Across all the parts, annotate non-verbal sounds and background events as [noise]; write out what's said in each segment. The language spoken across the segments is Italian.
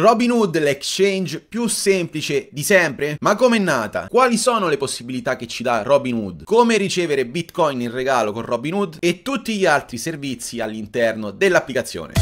Robinhood l'exchange più semplice di sempre? Ma com'è nata? Quali sono le possibilità che ci dà Robinhood? Come ricevere Bitcoin in regalo con Robinhood? E tutti gli altri servizi all'interno dell'applicazione.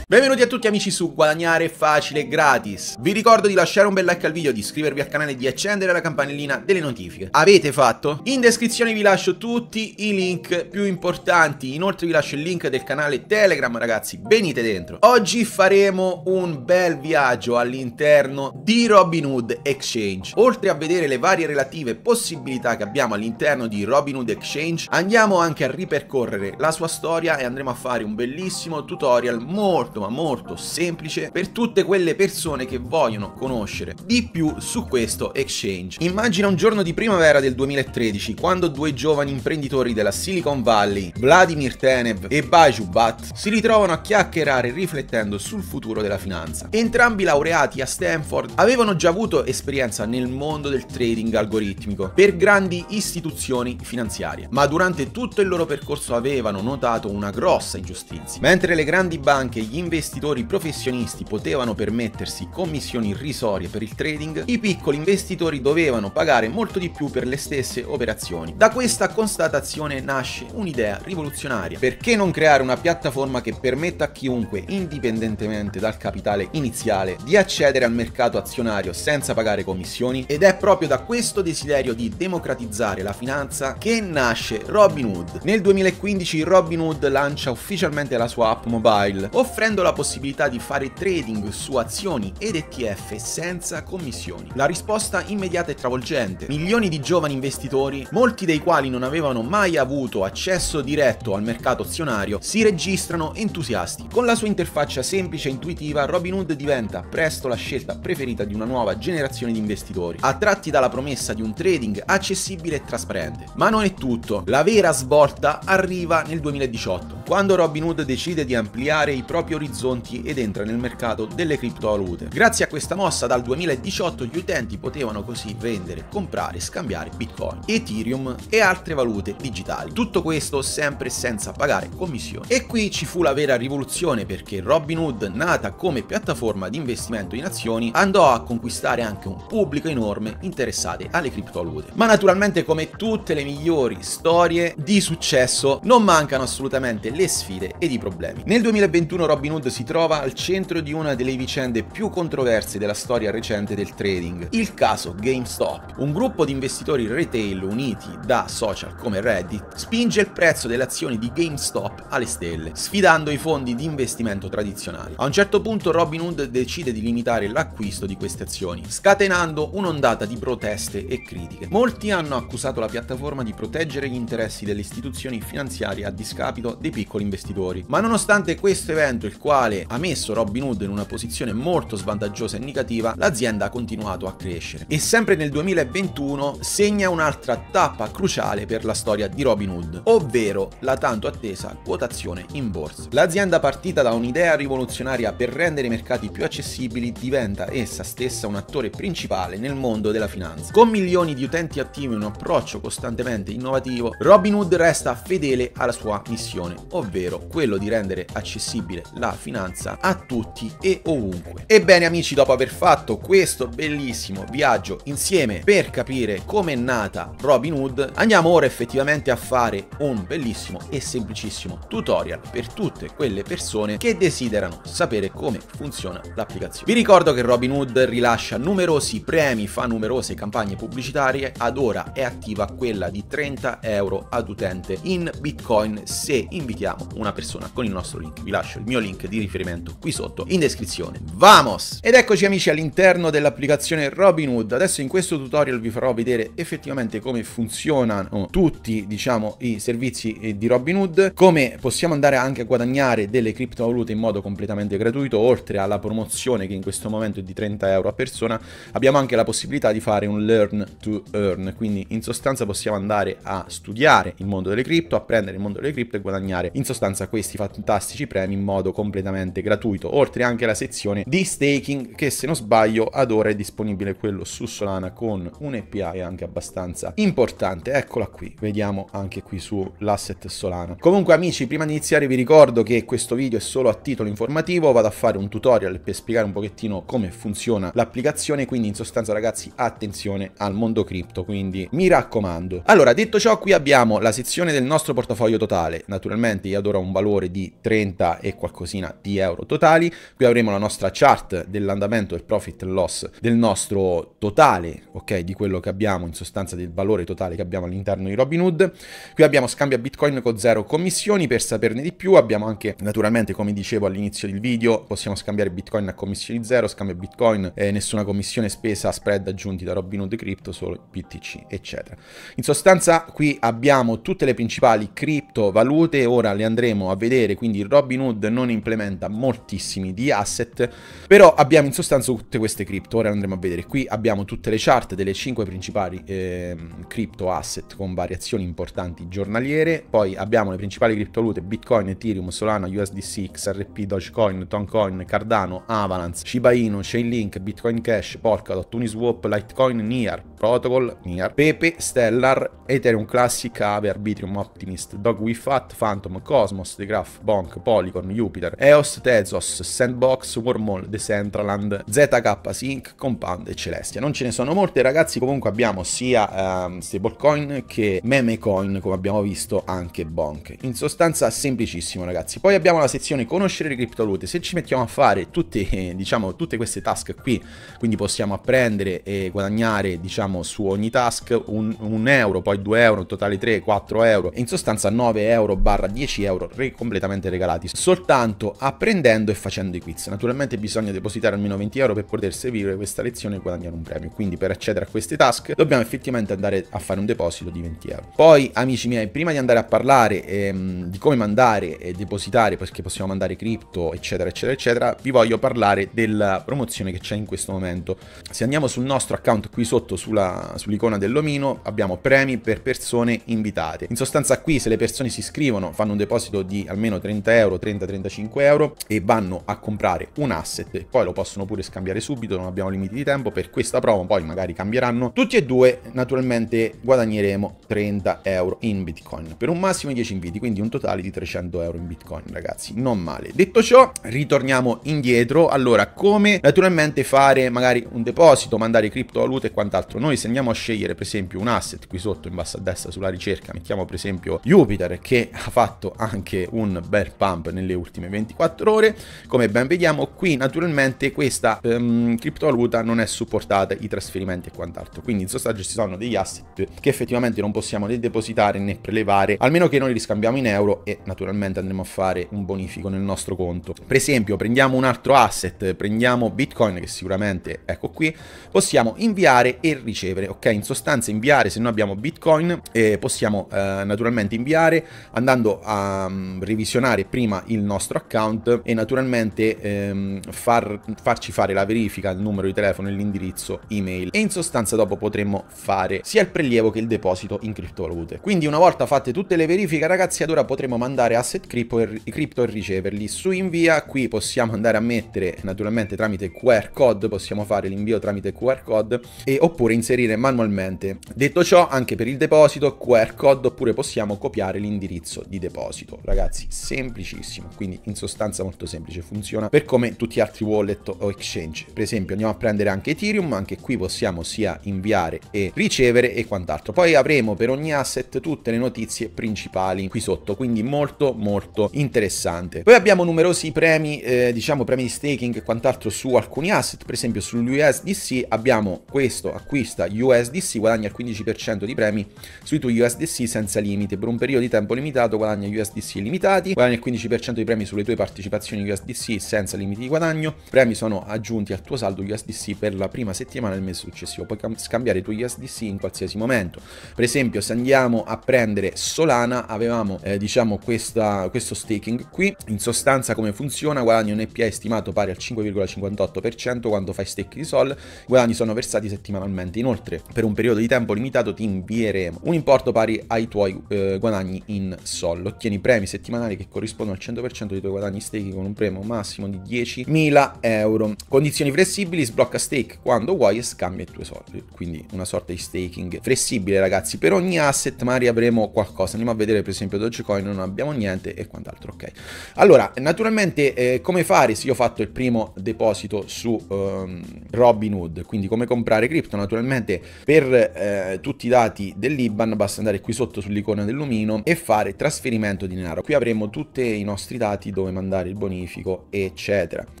Benvenuti a tutti amici su Guadagnare Facile Gratis. Vi ricordo di lasciare un bel like al video, di iscrivervi al canale e di accendere la campanellina delle notifiche. Avete fatto? In descrizione vi lascio tutti i link più importanti, inoltre vi lascio il link del canale Telegram ragazzi, venite dentro. Oggi faremo un bel viaggio all'interno di Robinhood Exchange. Oltre a vedere le varie relative possibilità che abbiamo all'interno di Robinhood Exchange, andiamo anche a ripercorrere la sua storia e andremo a fare un bellissimo tutorial molto ma molto semplice per tutte quelle persone che vogliono conoscere di più su questo exchange. Immagina un giorno di primavera del 2013 quando due giovani imprenditori della Silicon Valley, Vladimir Tenev e Baju Bat, si ritrovano a chiacchierare riflettendo sul futuro della finanza. Entrambi laureati a Stanford avevano già avuto esperienza nel mondo del trading algoritmico per grandi istituzioni finanziarie, ma durante tutto il loro percorso avevano notato una grossa ingiustizia. Mentre le grandi banche e gli investitori investitori professionisti potevano permettersi commissioni irrisorie per il trading, i piccoli investitori dovevano pagare molto di più per le stesse operazioni. Da questa constatazione nasce un'idea rivoluzionaria. Perché non creare una piattaforma che permetta a chiunque, indipendentemente dal capitale iniziale, di accedere al mercato azionario senza pagare commissioni? Ed è proprio da questo desiderio di democratizzare la finanza che nasce Robinhood. Nel 2015 Robinhood lancia ufficialmente la sua app mobile, offrendo offrendo la possibilità di fare trading su azioni ed ETF senza commissioni. La risposta immediata è travolgente. Milioni di giovani investitori, molti dei quali non avevano mai avuto accesso diretto al mercato azionario, si registrano entusiasti. Con la sua interfaccia semplice e intuitiva, Robinhood diventa presto la scelta preferita di una nuova generazione di investitori, attratti dalla promessa di un trading accessibile e trasparente. Ma non è tutto, la vera svolta arriva nel 2018 quando Robin Hood decide di ampliare i propri orizzonti ed entra nel mercato delle criptovalute. Grazie a questa mossa dal 2018 gli utenti potevano così vendere, comprare e scambiare Bitcoin, Ethereum e altre valute digitali. Tutto questo sempre senza pagare commissioni. E qui ci fu la vera rivoluzione perché Robin Hood, nata come piattaforma di investimento in azioni, andò a conquistare anche un pubblico enorme interessato alle criptovalute. Ma naturalmente come tutte le migliori storie di successo non mancano assolutamente le le sfide ed i problemi. Nel 2021 Robin Hood si trova al centro di una delle vicende più controverse della storia recente del trading, il caso GameStop. Un gruppo di investitori retail uniti da social come Reddit spinge il prezzo delle azioni di GameStop alle stelle, sfidando i fondi di investimento tradizionali. A un certo punto Robin Hood decide di limitare l'acquisto di queste azioni, scatenando un'ondata di proteste e critiche. Molti hanno accusato la piattaforma di proteggere gli interessi delle istituzioni finanziarie a discapito dei piccoli piccoli investitori. Ma nonostante questo evento, il quale ha messo Robin Hood in una posizione molto svantaggiosa e negativa, l'azienda ha continuato a crescere. E sempre nel 2021 segna un'altra tappa cruciale per la storia di Robin Hood, ovvero la tanto attesa quotazione in borsa. L'azienda partita da un'idea rivoluzionaria per rendere i mercati più accessibili diventa essa stessa un attore principale nel mondo della finanza. Con milioni di utenti attivi e un approccio costantemente innovativo, Robin Hood resta fedele alla sua missione ovvero quello di rendere accessibile la finanza a tutti e ovunque. Ebbene amici, dopo aver fatto questo bellissimo viaggio insieme per capire com'è nata Robin Hood, andiamo ora effettivamente a fare un bellissimo e semplicissimo tutorial per tutte quelle persone che desiderano sapere come funziona l'applicazione. Vi ricordo che Robin Hood rilascia numerosi premi, fa numerose campagne pubblicitarie, ad ora è attiva quella di 30 euro ad utente in Bitcoin se invitiamo aiutiamo una persona con il nostro link. Vi lascio il mio link di riferimento qui sotto in descrizione. Vamos! Ed eccoci amici all'interno dell'applicazione Robinhood. Adesso in questo tutorial vi farò vedere effettivamente come funzionano tutti, diciamo, i servizi eh, di Robinhood, come possiamo andare anche a guadagnare delle criptovalute in modo completamente gratuito, oltre alla promozione che in questo momento è di 30 euro a persona, abbiamo anche la possibilità di fare un learn to earn, quindi in sostanza possiamo andare a studiare il mondo delle cripto, apprendere il mondo delle cripto e guadagnare in sostanza questi fantastici premi in modo completamente gratuito, oltre anche alla sezione di staking che se non sbaglio ad ora è disponibile quello su Solana con un API anche abbastanza importante, eccola qui, vediamo anche qui sull'asset Solana. Comunque amici, prima di iniziare vi ricordo che questo video è solo a titolo informativo, vado a fare un tutorial per spiegare un pochettino come funziona l'applicazione, quindi in sostanza ragazzi attenzione al mondo cripto, quindi mi raccomando. Allora, detto ciò qui abbiamo la sezione del nostro portafoglio totale, naturalmente corrente gli adora un valore di 30 e qualcosina di euro totali. Qui avremo la nostra chart dell'andamento del profit and loss del nostro totale, ok, di quello che abbiamo in sostanza del valore totale che abbiamo all'interno di Robinhood. Qui abbiamo scambio a Bitcoin con zero commissioni per saperne di più. Abbiamo anche naturalmente, come dicevo all'inizio del video, possiamo scambiare Bitcoin a commissioni zero, scambio a Bitcoin, eh, nessuna commissione spesa, spread aggiunti da Robinhood Crypto, solo BTC, eccetera. In sostanza qui abbiamo tutte le principali criptovalute ora le andremo a vedere, quindi Robinhood non implementa moltissimi di asset, però abbiamo in sostanza tutte queste cripto, ora le andremo a vedere. Qui abbiamo tutte le chart delle 5 principali eh, cripto asset con variazioni importanti giornaliere, poi abbiamo le principali criptovalute Bitcoin, Ethereum, Solana, USDC, XRP, Dogecoin, Toncoin, Cardano, Avalanche, Shiba Inu, Chainlink, Bitcoin Cash, Polkadot, Uniswap, Litecoin, Near, Protocol, Near, Pepe, Stellar, Ethereum Classic, Aave, Arbitrium, Optimist, Dog Fat, Phantom, Cosmos, The Graph, Bonk, Polygon, Jupiter, EOS, Tezos, Sandbox, Wormhole, Decentraland, ZK Sync, Compound e Celestia. Non ce ne sono molte ragazzi, comunque abbiamo sia um, ehm, stablecoin che memecoin, come abbiamo visto anche Bonk. In sostanza semplicissimo ragazzi. Poi abbiamo la sezione conoscere le criptovalute, se ci mettiamo a fare tutte, [laughs] diciamo, tutte queste task qui, quindi possiamo apprendere e guadagnare diciamo su ogni task un, un euro, poi 2 euro, in totale 3, 4 euro, in sostanza 9 euro barra 10 10 euro re completamente regalati, soltanto apprendendo e facendo i quiz. Naturalmente bisogna depositare almeno 20 euro per poter seguire questa lezione e guadagnare un premio, quindi per accedere a queste task dobbiamo effettivamente andare a fare un deposito di 20 euro. Poi amici miei, prima di andare a parlare ehm, di come mandare e depositare, perché possiamo mandare cripto, eccetera, eccetera, eccetera, vi voglio parlare della promozione che c'è in questo momento. Se andiamo sul nostro account qui sotto sulla, sull'icona dell'omino abbiamo premi per persone invitate. In sostanza qui se le persone si iscrivono, fanno un deposito di almeno 30 euro, 30-35 euro e vanno a comprare un asset, poi lo possono pure scambiare subito, non abbiamo limiti di tempo, per questa prova poi magari cambieranno. Tutti e due naturalmente guadagneremo 30 euro in Bitcoin per un massimo di 10 inviti, quindi un totale di 300 euro in Bitcoin ragazzi, non male. Detto ciò, ritorniamo indietro, allora come naturalmente fare magari un deposito, mandare criptovalute e quant'altro. Noi se andiamo a scegliere per esempio un asset qui sotto in basso a destra sulla ricerca, mettiamo per esempio Jupiter che ha fatto fatto anche un bel pump nelle ultime 24 ore come ben vediamo qui naturalmente questa um, criptovaluta non è supportata i trasferimenti e quant'altro quindi in sostanza ci sono degli asset che effettivamente non possiamo né depositare né prelevare almeno che noi li scambiamo in euro e naturalmente andremo a fare un bonifico nel nostro conto per esempio prendiamo un altro asset prendiamo bitcoin che sicuramente ecco qui possiamo inviare e ricevere ok in sostanza inviare se noi abbiamo bitcoin eh, possiamo eh, naturalmente inviare andando a a mm, revisionare prima il nostro account e naturalmente ehm, far, farci fare la verifica il numero di telefono e l'indirizzo email e in sostanza dopo potremmo fare sia il prelievo che il deposito in criptovalute. Quindi una volta fatte tutte le verifiche ragazzi ad ora potremo mandare asset crypto e, crypto e riceverli su invia, qui possiamo andare a mettere naturalmente tramite QR code, possiamo fare l'invio tramite QR code e oppure inserire manualmente. Detto ciò anche per il deposito QR code oppure possiamo copiare l'indirizzo di deposito proposito. Ragazzi, semplicissimo, quindi in sostanza molto semplice, funziona per come tutti gli altri wallet o exchange. Per esempio andiamo a prendere anche Ethereum, anche qui possiamo sia inviare e ricevere e quant'altro. Poi avremo per ogni asset tutte le notizie principali qui sotto, quindi molto molto interessante. Poi abbiamo numerosi premi, eh, diciamo premi di staking e quant'altro su alcuni asset, per esempio sull'USDC abbiamo questo, acquista USDC, guadagna il 15% di premi sui tuoi USDC senza limite, per un periodo di tempo limitato guadagna USDC limitati, guadagni il 15% di premi sulle tue partecipazioni USDC senza limiti di guadagno, premi sono aggiunti al tuo saldo USDC per la prima settimana del mese successivo, puoi scambiare i tuoi USDC in qualsiasi momento. Per esempio se andiamo a prendere Solana avevamo eh, diciamo questa, questo staking qui, in sostanza come funziona, guadagni un EPI stimato pari al 5,58% quando fai stake di Sol, i guadagni sono versati settimanalmente, inoltre per un periodo di tempo limitato ti invieremo un importo pari ai tuoi eh, guadagni in Sol ottieni premi settimanali che corrispondono al 100% dei tuoi guadagni stake con un premio massimo di 10.000 euro. Condizioni flessibili, sblocca stake quando vuoi e scambia i tuoi soldi. Quindi una sorta di staking flessibile ragazzi. Per ogni asset magari avremo qualcosa. Andiamo a vedere per esempio Dogecoin, non abbiamo niente e quant'altro, ok. Allora, naturalmente eh, come fare? se io ho fatto il primo deposito su ehm, Robinhood, quindi come comprare cripto? Naturalmente per eh, tutti i dati dell'Iban basta andare qui sotto sull'icona dell'umino e fare trasferimento 100 di denaro. Qui avremo tutti i nostri dati dove mandare il bonifico, eccetera. In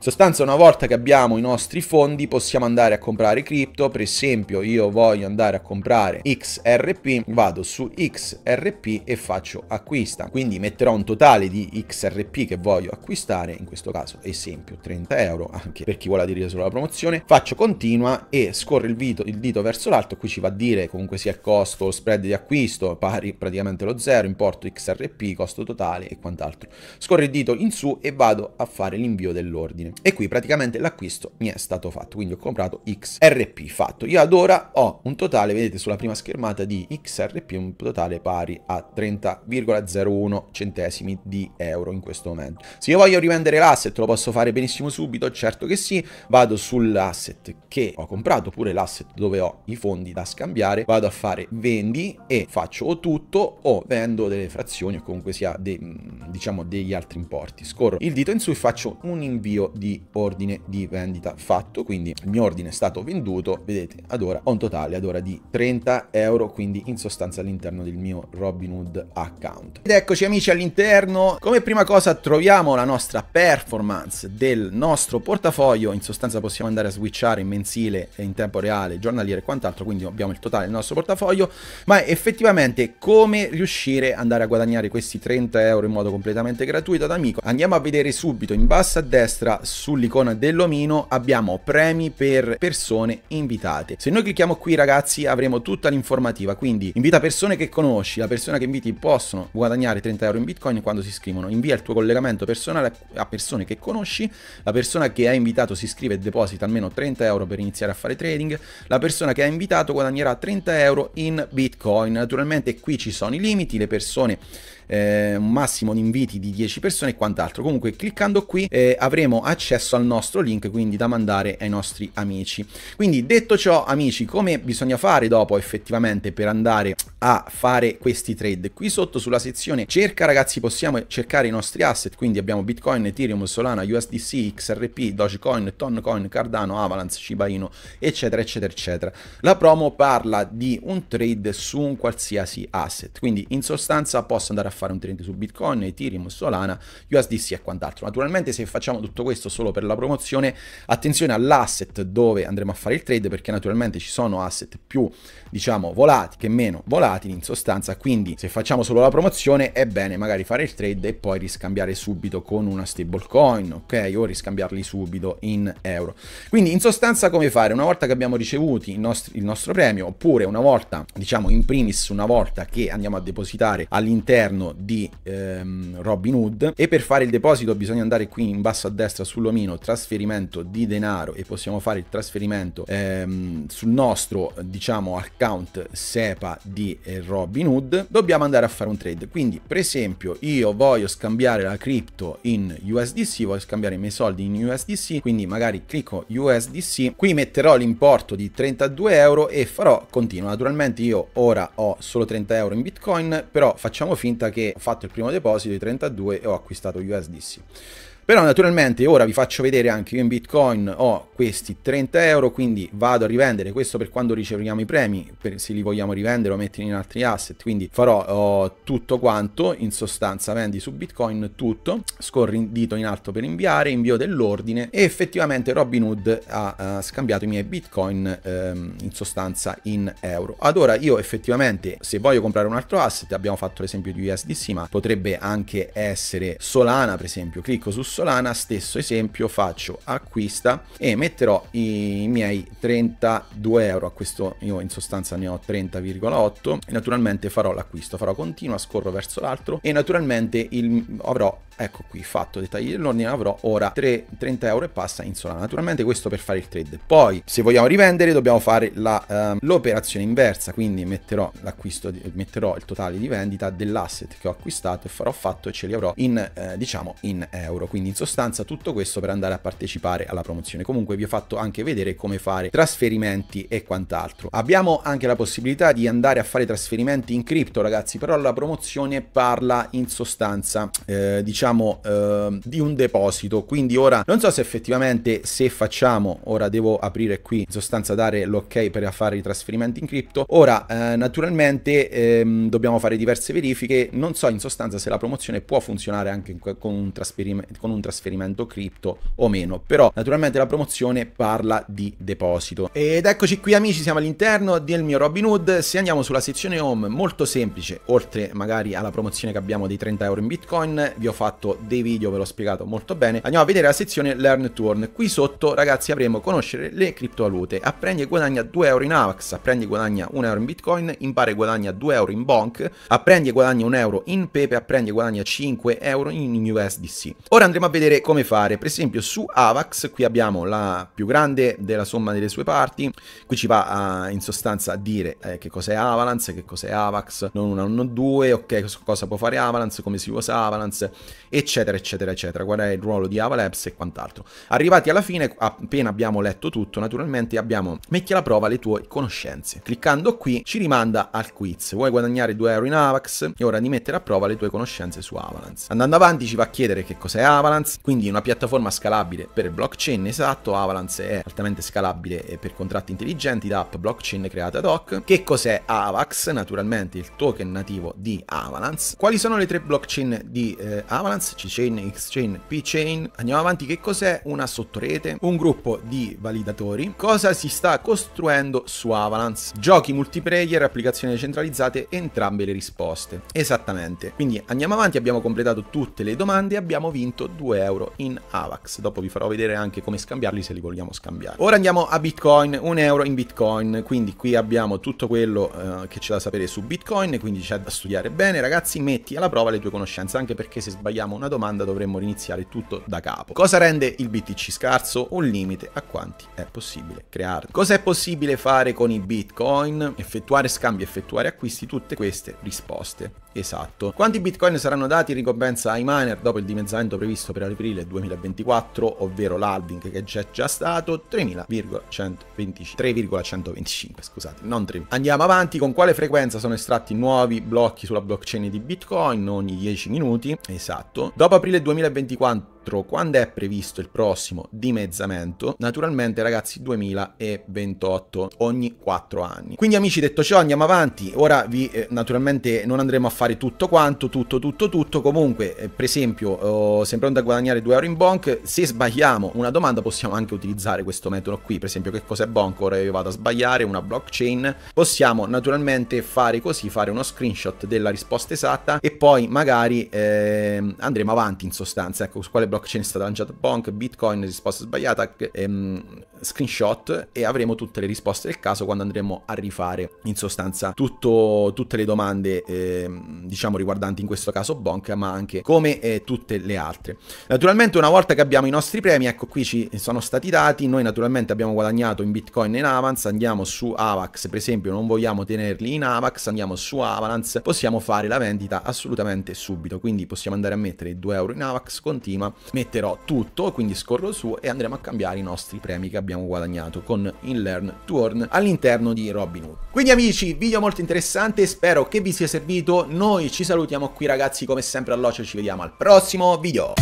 sostanza, una volta che abbiamo i nostri fondi, possiamo andare a comprare cripto. Per esempio, io voglio andare a comprare XRP, vado su XRP e faccio acquista. Quindi metterò un totale di XRP che voglio acquistare, in questo caso esempio 30 euro, anche per chi vuole aderire solo alla promozione. Faccio continua e scorre il, il dito verso l'alto, qui ci va a dire comunque sia il costo, lo spread di acquisto, pari praticamente lo zero, importo XRP, costo totale e quant'altro. Scorro il dito in su e vado a fare l'invio dell'ordine. E qui praticamente l'acquisto mi è stato fatto, quindi ho comprato XRP fatto. Io ad ora ho un totale, vedete sulla prima schermata di XRP, un totale pari a 30,01 centesimi di euro in questo momento. Se io voglio rivendere l'asset lo posso fare benissimo subito, certo che sì, vado sull'asset che ho comprato, oppure l'asset dove ho i fondi da scambiare, vado a fare vendi e faccio o tutto o vendo delle frazioni o comunque comunque sia de, mm, diciamo degli altri importi. Scorro il dito in su e faccio un invio di ordine di vendita fatto, quindi il mio ordine è stato venduto, vedete, ad ora ho un totale ad ora di 30 euro, quindi in sostanza all'interno del mio Robinhood account. Ed eccoci amici all'interno, come prima cosa troviamo la nostra performance del nostro portafoglio, in sostanza possiamo andare a switchare in mensile in tempo reale, giornaliere e quant'altro, quindi abbiamo il totale del nostro portafoglio, ma effettivamente come riuscire ad andare a guadagnare questi questi 30 euro in modo completamente gratuito ad amico. Andiamo a vedere subito in basso a destra sull'icona dell'omino abbiamo premi per persone invitate. Se noi clicchiamo qui ragazzi avremo tutta l'informativa, quindi invita persone che conosci, la persona che inviti possono guadagnare 30 euro in bitcoin quando si iscrivono, invia il tuo collegamento personale a persone che conosci, la persona che hai invitato si iscrive e deposita almeno 30 euro per iniziare a fare trading, la persona che hai invitato guadagnerà 30 euro in bitcoin. Naturalmente qui ci sono i limiti, le persone eh, un massimo di inviti di 10 persone e quant'altro. Comunque cliccando qui eh, avremo accesso al nostro link, quindi da mandare ai nostri amici. Quindi detto ciò amici, come bisogna fare dopo effettivamente per andare a fare questi trade? Qui sotto sulla sezione cerca ragazzi possiamo cercare i nostri asset, quindi abbiamo Bitcoin, Ethereum, Solana, USDC, XRP, Dogecoin, Toncoin, Cardano, Avalanche, Shiba Inu, eccetera, eccetera, eccetera. La promo parla di un trade su un qualsiasi asset, quindi in sostanza posso andare a fare un tenente su Bitcoin, Ethereum, Solana, USDC e quant'altro. Naturalmente se facciamo tutto questo solo per la promozione, attenzione all'asset dove andremo a fare il trade perché naturalmente ci sono asset più, diciamo, volatili che meno volatili in sostanza, quindi se facciamo solo la promozione è bene magari fare il trade e poi riscambiare subito con una stablecoin, ok? O riscambiarli subito in euro. Quindi in sostanza come fare? Una volta che abbiamo ricevuto il, nostro, il nostro premio, oppure una volta, diciamo in primis una volta che andiamo a depositare all'interno di ehm, Robin Hood e per fare il deposito bisogna andare qui in basso a destra sull'omino trasferimento di denaro e possiamo fare il trasferimento ehm, sul nostro diciamo account SEPA di eh, Robin Hood dobbiamo andare a fare un trade quindi per esempio io voglio scambiare la cripto in USDC voglio scambiare i miei soldi in USDC quindi magari clicco USDC qui metterò l'importo di 32 euro e farò continuo naturalmente io ora ho solo 30 euro in bitcoin però facciamo finta che ho fatto il primo deposito di 32 e ho acquistato USDC. Però naturalmente ora vi faccio vedere anche io in Bitcoin ho questi 30 euro, quindi vado a rivendere questo per quando riceviamo i premi, per se li vogliamo rivendere o mettere in altri asset, quindi farò oh, tutto quanto, in sostanza vendi su Bitcoin tutto, scorri il dito in alto per inviare, invio dell'ordine e effettivamente Robinhood ha, ha scambiato i miei Bitcoin ehm, in sostanza in euro. Ad ora io effettivamente se voglio comprare un altro asset, abbiamo fatto l'esempio di USDC, ma potrebbe anche essere Solana per esempio, clicco su Solana stesso esempio faccio acquista e metterò i miei 32 euro a questo io in sostanza ne ho 30,8 e naturalmente farò l'acquisto farò continua scorro verso l'altro e naturalmente il, avrò ecco qui fatto dettagli dell'ordine avrò ora 3, 30 euro e passa in Solana naturalmente questo per fare il trade poi se vogliamo rivendere dobbiamo fare ehm, l'operazione um, inversa quindi metterò l'acquisto metterò il totale di vendita dell'asset che ho acquistato e farò fatto e ce li avrò in eh, diciamo in euro quindi in sostanza tutto questo per andare a partecipare alla promozione comunque vi ho fatto anche vedere come fare trasferimenti e quant'altro abbiamo anche la possibilità di andare a fare trasferimenti in cripto ragazzi però la promozione parla in sostanza eh, diciamo diciamo eh, di un deposito quindi ora non so se effettivamente se facciamo ora devo aprire qui in sostanza dare l'ok per fare i trasferimenti in cripto ora eh, naturalmente ehm, dobbiamo fare diverse verifiche non so in sostanza se la promozione può funzionare anche con un, con un trasferimento cripto o meno però naturalmente la promozione parla di deposito ed eccoci qui amici siamo all'interno del mio Robin Hood se andiamo sulla sezione home molto semplice oltre magari alla promozione che abbiamo dei 30 euro in bitcoin vi ho fatto fatto dei video, ve l'ho spiegato molto bene. Andiamo a vedere la sezione Learn to Earn. Qui sotto, ragazzi, avremo conoscere le criptovalute. Apprendi e guadagna 2 euro in AVAX, apprendi e guadagna 1 euro in Bitcoin, impara e guadagna 2 euro in Bonk, apprendi e guadagna 1 euro in Pepe, apprendi e guadagna 5 euro in USDC. Ora andremo a vedere come fare. Per esempio su AVAX, qui abbiamo la più grande della somma delle sue parti. Qui ci va a, in sostanza a dire eh, che cos'è Avalanche, che cos'è AVAX, non 1, non 2, ok, cosa può fare Avalanche, come si usa Avalanche, eccetera, eccetera, eccetera. Qual è il ruolo di Avalabs e quant'altro. Arrivati alla fine, appena abbiamo letto tutto, naturalmente abbiamo metti alla prova le tue conoscenze. Cliccando qui ci rimanda al quiz. Vuoi guadagnare 2 euro in Avax? È ora di mettere a prova le tue conoscenze su Avalance. Andando avanti ci va a chiedere che cos'è Avalance, quindi una piattaforma scalabile per blockchain, esatto, Avalance è altamente scalabile eh, per contratti intelligenti da app blockchain create ad hoc. Che cos'è Avax? Naturalmente il token nativo di Avalance. Quali sono le tre blockchain di eh, Avalanche? Binance, C-Chain, X-Chain, P-Chain. Andiamo avanti, che cos'è una sottorete? Un gruppo di validatori. Cosa si sta costruendo su Avalanche? Giochi multiplayer, applicazioni centralizzate, entrambe le risposte. Esattamente. Quindi andiamo avanti, abbiamo completato tutte le domande e abbiamo vinto 2 euro in Avax. Dopo vi farò vedere anche come scambiarli se li vogliamo scambiare. Ora andiamo a Bitcoin, 1 euro in Bitcoin. Quindi qui abbiamo tutto quello eh, che c'è da sapere su Bitcoin, quindi c'è da studiare bene. Ragazzi, metti alla prova le tue conoscenze, anche perché se sbagliamo abbiamo una domanda dovremmo iniziare tutto da capo. Cosa rende il BTC scarso? Un limite a quanti è possibile crearne. Cosa è possibile fare con i Bitcoin? Effettuare scambi, effettuare acquisti, tutte queste risposte Esatto. Quanti bitcoin saranno dati in ricompensa ai miner dopo il dimezzamento previsto per aprile 2024, ovvero l'halving che c'è già stato? 3.125, scusate, non 3. Andiamo avanti, con quale frequenza sono estratti nuovi blocchi sulla blockchain di bitcoin? Ogni 10 minuti, esatto. Dopo aprile 2024 4 quando è previsto il prossimo dimezzamento? Naturalmente ragazzi 2028 ogni 4 anni. Quindi amici detto ciò andiamo avanti, ora vi eh, naturalmente non andremo a fare tutto quanto, tutto tutto tutto, comunque eh, per esempio oh, sempre pronto a guadagnare 2 euro in bonk, se sbagliamo una domanda possiamo anche utilizzare questo metodo qui, per esempio che cos'è bonk, ora io vado a sbagliare una blockchain, possiamo naturalmente fare così, fare uno screenshot della risposta esatta e poi magari eh, andremo avanti in sostanza, ecco su quale blockchain è stata lanciata bonk, Bitcoin risposta sbagliata, ehm, screenshot e avremo tutte le risposte del caso quando andremo a rifare in sostanza tutto, tutte le domande ehm, diciamo riguardanti in questo caso bonk ma anche come eh, tutte le altre. Naturalmente una volta che abbiamo i nostri premi, ecco qui ci sono stati dati, noi naturalmente abbiamo guadagnato in Bitcoin in Avance, andiamo su Avax per esempio, non vogliamo tenerli in Avax, andiamo su Avalanche, possiamo fare la vendita assolutamente subito, quindi possiamo andare a mettere 2 euro in Avax, continua Metterò tutto, quindi scorro su e andremo a cambiare i nostri premi che abbiamo guadagnato con in Learn to Earn all'interno di Robinhood. Quindi amici, video molto interessante, spero che vi sia servito. Noi ci salutiamo qui ragazzi come sempre all'occhio, ci vediamo al prossimo video.